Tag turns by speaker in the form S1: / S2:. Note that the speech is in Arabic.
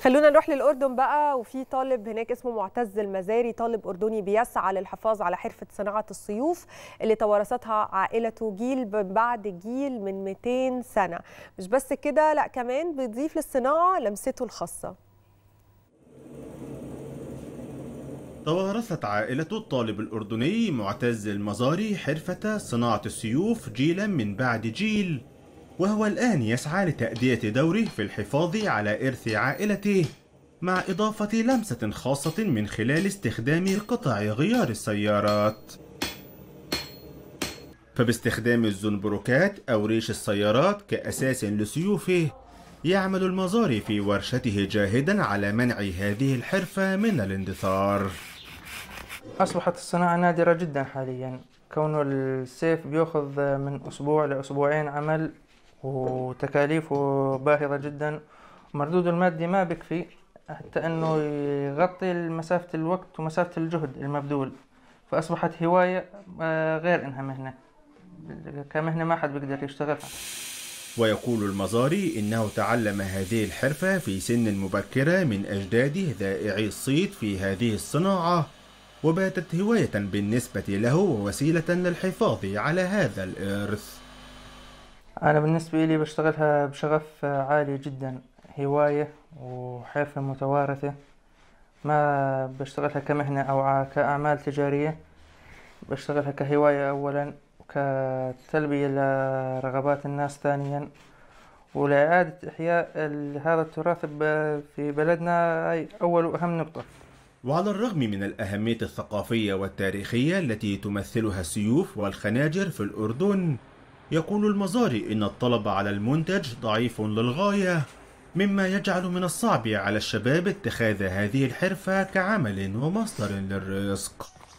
S1: خلونا نروح للاردن بقى وفي طالب هناك اسمه معتز المزاري طالب اردني بيسعى للحفاظ على حرفه صناعه السيوف اللي توارثتها عائلته جيل بعد جيل من 200 سنه مش بس كده لا كمان بيضيف للصناعه لمسته الخاصه
S2: توارثت عائلة الطالب الأردني معتز المزاري حرفة صناعة السيوف جيلا من بعد جيل وهو الآن يسعى لتأدية دوره في الحفاظ على إرث عائلته مع إضافة لمسة خاصة من خلال استخدام قطع غيار السيارات فباستخدام الزنبركات أو ريش السيارات كأساس لسيوفه يعمل المزاري في ورشته جاهدا على منع هذه الحرفة من الاندثار
S3: أصبحت الصناعة نادرة جدا حاليا كون السيف بيأخذ من أسبوع لأسبوعين عمل وتكاليفه باهظة جدا مردود المادي ما بكفي حتى انه يغطي مسافة الوقت ومسافة الجهد المبذول فاصبحت هواية آه، غير انها مهنة كمهنة ما حد بيقدر
S2: يشتغلها ويقول المزاري إنه تعلم هذه الحرفة في سن مبكرة من أجداده ذائعي الصيد في هذه الصناعة وباتت هواية بالنسبة له ووسيلة للحفاظ على هذا الإرث
S3: أنا بالنسبة لي بشتغلها بشغف عالي جدا هواية وحرفة متوارثة ما بشتغلها كمهنة أو كأعمال تجارية بشتغلها كهواية أولا وكتلبية لرغبات الناس ثانيا ولإعادة إحياء هذا التراث
S2: في بلدنا أي أول وأهم نقطة وعلى الرغم من الأهمية الثقافية والتاريخية التي تمثلها السيوف والخناجر في الأردن يقول المزاري إن الطلب على المنتج ضعيف للغاية مما يجعل من الصعب على الشباب اتخاذ هذه الحرفة كعمل ومصدر للرزق